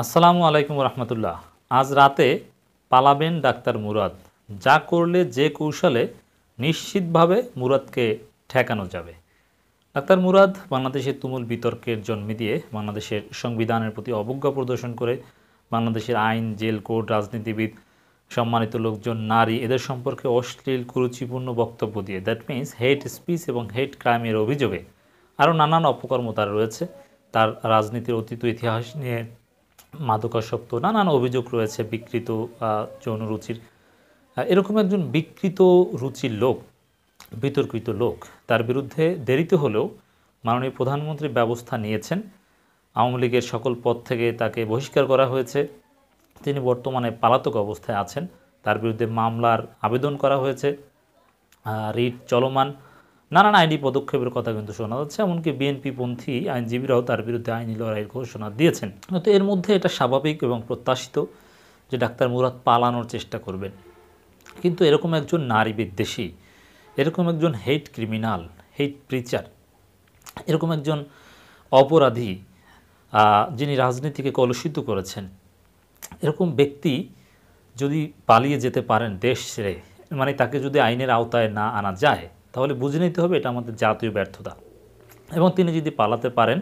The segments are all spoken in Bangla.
আসসালামু আলাইকুম রহমতুল্লাহ আজ রাতে পালাবেন ডাক্তার মুরাদ যা করলে যে কৌশলে নিশ্চিতভাবে মুরাদকে ঠেকানো যাবে ডাক্তার মুরাদ বাংলাদেশের তুমুল বিতর্কের জন্মে দিয়ে বাংলাদেশের সংবিধানের প্রতি অবজ্ঞা প্রদর্শন করে বাংলাদেশের আইন জেল কোর্ট রাজনীতিবিদ সম্মানিত লোকজন নারী এদের সম্পর্কে অশ্লীল কুরুচিপূর্ণ বক্তব্য দিয়ে দ্যাট মিন্স হেট স্পিচ এবং হেট ক্রাইমের অভিযোগে আরও নানান অপকর্ম তার রয়েছে তার রাজনীতির অতীত ইতিহাস নিয়ে মাদকাসক্ত নানান অভিযোগ রয়েছে বিকৃত যৌনরুচির এরকম একজন বিকৃত রুচির লোক বিতর্কিত লোক তার বিরুদ্ধে দেরিতে হলেও মাননীয় প্রধানমন্ত্রী ব্যবস্থা নিয়েছেন আওয়ামী লীগের সকল পদ থেকে তাকে বহিষ্কার করা হয়েছে তিনি বর্তমানে পালাতক অবস্থায় আছেন তার বিরুদ্ধে মামলার আবেদন করা হয়েছে রিট চলমান নানান আইনি পদক্ষেপের কথা কিন্তু শোনা যাচ্ছে এমনকি বিএনপিপন্থী আইনজীবীরাও তার বিরুদ্ধে আইনি লড়াইয়ের ঘোষণা দিয়েছেন তো এর মধ্যে এটা স্বাভাবিক এবং প্রত্যাশিত যে ডাক্তার মুরাদ পালানোর চেষ্টা করবেন কিন্তু এরকম একজন নারী বিদ্বেষী এরকম একজন হেট ক্রিমিনাল হেট প্রিচার এরকম একজন অপরাধী যিনি রাজনীতিকে কলুষিত করেছেন এরকম ব্যক্তি যদি পালিয়ে যেতে পারেন দেশ ছেড়ে মানে তাকে যদি আইনের আওতায় না আনা যায় তাহলে বুঝে নিতে হবে এটা আমাদের জাতীয় ব্যর্থতা এবং তিনি যদি পালাতে পারেন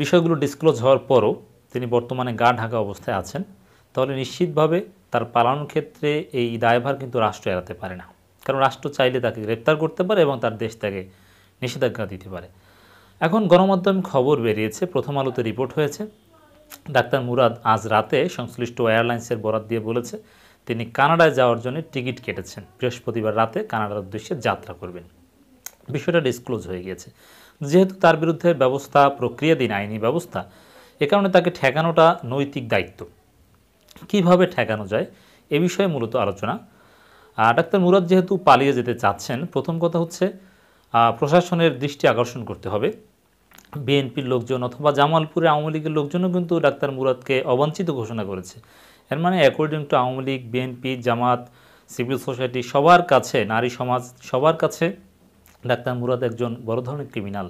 বিষয়গুলো ডিসক্লোজ হওয়ার পরও তিনি বর্তমানে গা ঢাকা অবস্থায় আছেন তাহলে নিশ্চিতভাবে তার পালানোর ক্ষেত্রে এই দায়ভার কিন্তু রাষ্ট্র এড়াতে পারে না কারণ রাষ্ট্র চাইলে তাকে গ্রেপ্তার করতে পারে এবং তার দেশ তাকে নিষেধাজ্ঞা দিতে পারে এখন গণমাধ্যম খবর বেরিয়েছে প্রথম আলোতে রিপোর্ট হয়েছে ডাক্তার মুরাদ আজ রাতে সংশ্লিষ্ট এয়ারলাইন্সের বরাত দিয়ে বলেছে তিনি কানাডায় যাওয়ার জন্য টিকিট কেটেছেন বৃহস্পতিবার রাতে কানাডার উদ্দেশ্যে যাত্রা করবেন বিষয়টা ডিসক্লোজ হয়ে গিয়েছে যেহেতু তার বিরুদ্ধে ব্যবস্থা প্রক্রিয়াধীন আইনি ব্যবস্থা এ কারণে তাকে ঠেকানোটা নৈতিক দায়িত্ব কিভাবে ঠেকানো যায় এ বিষয়ে মূলত আলোচনা ডাক্তার মুরাদ যেহেতু পালিয়ে যেতে চাচ্ছেন প্রথম কথা হচ্ছে প্রশাসনের দৃষ্টি আকর্ষণ করতে হবে বিএনপির লোকজন অথবা জামালপুরে আওয়ামী লীগের লোকজনও কিন্তু ডাক্তার মুরাদকে অবাঞ্ছিত ঘোষণা করেছে এর মানে according to Awami League BNP Jamaat civil society সবার কাছে নারী সমাজ সবার কাছে ডাক্তার মুরাদ একজন বড় ধরনের ক্রিমিনাল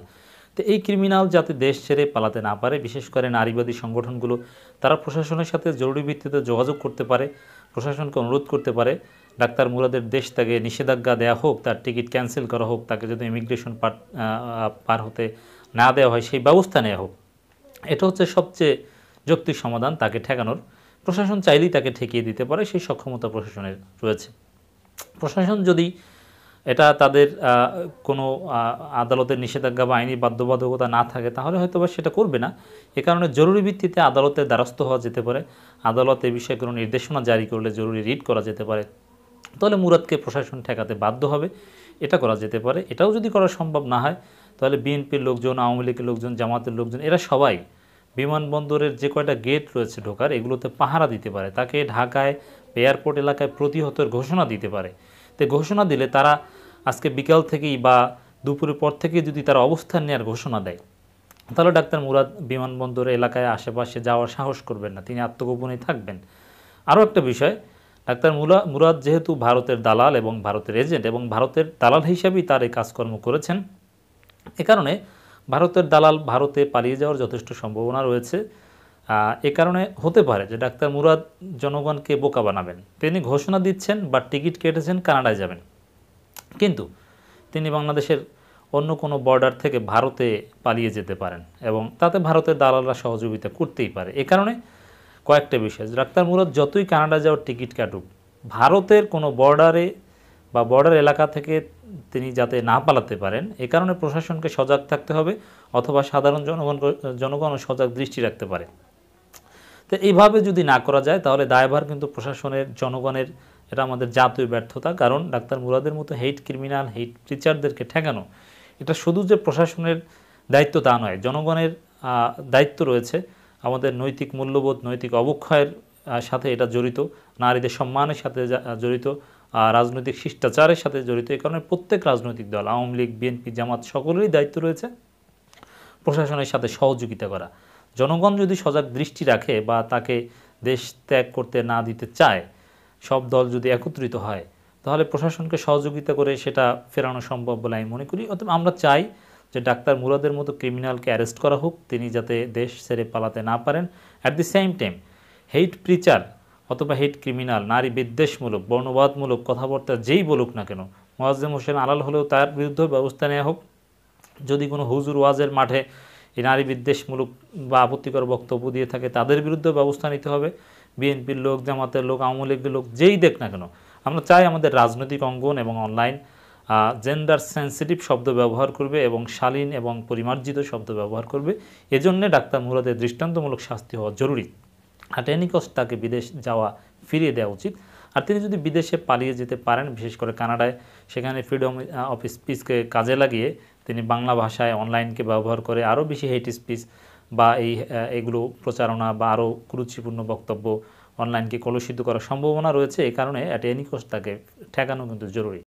তো এই ক্রিমিনাল যাতে দেশ ছেড়ে পালাতে না পারে বিশেষ করে নারীবাদী সংগঠনগুলো তারা প্রশাসনের সাথে জরুরি ভিত্তিতে যোগাযোগ করতে পারে প্রশাসনকে অনুরোধ করতে পারে ডাক্তার মুরাদের দেশ তাকে নিষেধাজ্ঞা দেওয়া হোক তার টিকিট ক্যান্সেল করা হোক তাকে যদি ইমিগ্রেশন পার পার হতে না দেওয়া হয় সেই ব্যবস্থা নেওয়া হোক এটা হচ্ছে সবচেয়ে যৌক্তিক সমাধান তাকে ঠেকানোর প্রশাসন চাইলেই তাকে ঠেকিয়ে দিতে পারে সেই সক্ষমতা প্রশাসনের রয়েছে প্রশাসন যদি এটা তাদের কোনো আদালতের নিষেধাজ্ঞা বা আইনি বাধ্যবাধকতা না থাকে তাহলে হয়তো বা সেটা করবে না এ কারণে জরুরি ভিত্তিতে আদালতের দ্বারস্থ হওয়া যেতে পারে আদালত এ বিষয়ে কোনো নির্দেশনা জারি করলে জরুরি রিট করা যেতে পারে তাহলে মুরাদকে প্রশাসন ঠেকাতে বাধ্য হবে এটা করা যেতে পারে এটাও যদি করা সম্ভব না হয় তাহলে বিএনপির লোকজন আওয়ামী লীগের লোকজন জামাতের লোকজন এরা সবাই বিমানবন্দরের যে কয়টা গেট রয়েছে ঢোকার এগুলোতে পাহারা দিতে পারে তাকে ঢাকায় এয়ারপোর্ট এলাকায় প্রতিহতের ঘোষণা দিতে পারে তো ঘোষণা দিলে তারা আজকে বিকাল থেকেই বা দুপুরের পর থেকে যদি তারা অবস্থান নেওয়ার ঘোষণা দেয় তাহলে ডাক্তার মুরাদ বিমানবন্দর এলাকায় আশেপাশে যাওয়ার সাহস করবেন না তিনি আত্মগোপনেই থাকবেন আরও একটা বিষয় ডাক্তার মুরা মুরাদ যেহেতু ভারতের দালাল এবং ভারতের এজেন্ট এবং ভারতের দালাল হিসাবেই তার এই কাজকর্ম করেছেন এ কারণে ভারতের দালাল ভারতে পালিয়ে যাওয়ার যথেষ্ট সম্ভাবনা রয়েছে এ কারণে হতে পারে যে ডাক্তার মুরাদ জনগণকে বোকা বানাবেন তিনি ঘোষণা দিচ্ছেন বা টিকিট কেটেছেন কানাডায় যাবেন কিন্তু তিনি বাংলাদেশের অন্য কোনো বর্ডার থেকে ভারতে পালিয়ে যেতে পারেন এবং তাতে ভারতের দালালরা সহযোগিতা করতেই পারে এ কারণে কয়েকটা বিষয় ডাক্তার মুরাদ যতই কানাডা যাওয়ার টিকিট কাটুক ভারতের কোনো বর্ডারে বা বর্ডার এলাকা থেকে তিনি যাতে না পালাতে পারেন এ কারণে প্রশাসনকে সজাগ থাকতে হবে অথবা সাধারণ জনগণ জনগণ সজাগ দৃষ্টি রাখতে পারে তো এইভাবে যদি না করা যায় তাহলে দায়ভার কিন্তু প্রশাসনের জনগণের এটা আমাদের জাতীয় ব্যর্থতা কারণ ডাক্তার মুরাদের মতো হেইট ক্রিমিনাল হেইট টিচারদেরকে ঠেকানো এটা শুধু যে প্রশাসনের দায়িত্ব তা নয় জনগণের দায়িত্ব রয়েছে আমাদের নৈতিক মূল্যবোধ নৈতিক অবক্ষয়ের সাথে এটা জড়িত নারীদের সম্মানের সাথে জড়িত রাজনৈতিক শিষ্টাচারের সাথে জড়িত এই কারণে প্রত্যেক রাজনৈতিক দল আওয়ামী লীগ বিএনপি জামাত সকলেরই দায়িত্ব রয়েছে প্রশাসনের সাথে সহযোগিতা করা জনগণ যদি সজাগ দৃষ্টি রাখে বা তাকে দেশ ত্যাগ করতে না দিতে চায় সব দল যদি একত্রিত হয় তাহলে প্রশাসনকে সহযোগিতা করে সেটা ফেরানো সম্ভব বলে আমি মনে করি অথবা আমরা চাই যে ডাক্তার মুরাদের মতো ক্রিমিনালকে অ্যারেস্ট করা হোক তিনি যাতে দেশ ছেড়ে পালাতে না পারেন at the same time hate preacher অথবা হেড ক্রিমিনাল নারী বিদ্বেষমূলক বর্ণবাদমূলক কথাবার্তা যেই বলুক না কেন মোয়াজ্জেম হোসেন আলাল হলেও তার বিরুদ্ধে ব্যবস্থা নেওয়া হোক যদি কোনো হুজুর ওয়াজের মাঠে এই নারী বিদ্বেষমূলক বা আপত্তিকর বক্তব্য দিয়ে থাকে তাদের বিরুদ্ধে ব্যবস্থা নিতে হবে বিএনপির লোক জামাতের লোক আওয়ামী লীগের লোক যেই দেখ না কেন আমরা চাই আমাদের রাজনৈতিক অঙ্গন এবং অনলাইন জেন্ডার সেন্সিটিভ শব্দ ব্যবহার করবে এবং শালীন এবং পরিমার্জিত শব্দ ব্যবহার করবে এজন্যে ডাক্তার মুরাদের দৃষ্টান্তমূলক শাস্তি হওয়া জরুরি আটেনিকসটাকে বিদেশ যাওয়া ফিরিয়ে দেওয়া উচিত আর তিনি যদি বিদেশে পালিয়ে যেতে পারেন বিশেষ করে কানাডায় সেখানে ফ্রিডম অফ স্পিচকে কাজে লাগিয়ে তিনি বাংলা ভাষায় অনলাইনকে ব্যবহার করে আরও বেশি হেট স্পিচ বা এই এগুলো প্রচারণা বা আরও কুরুচিপূর্ণ বক্তব্য অনলাইনকে কলুষিত করার সম্ভাবনা রয়েছে এই কারণে অ্যাটেনিকস তাকে ঠেকানো কিন্তু জরুরি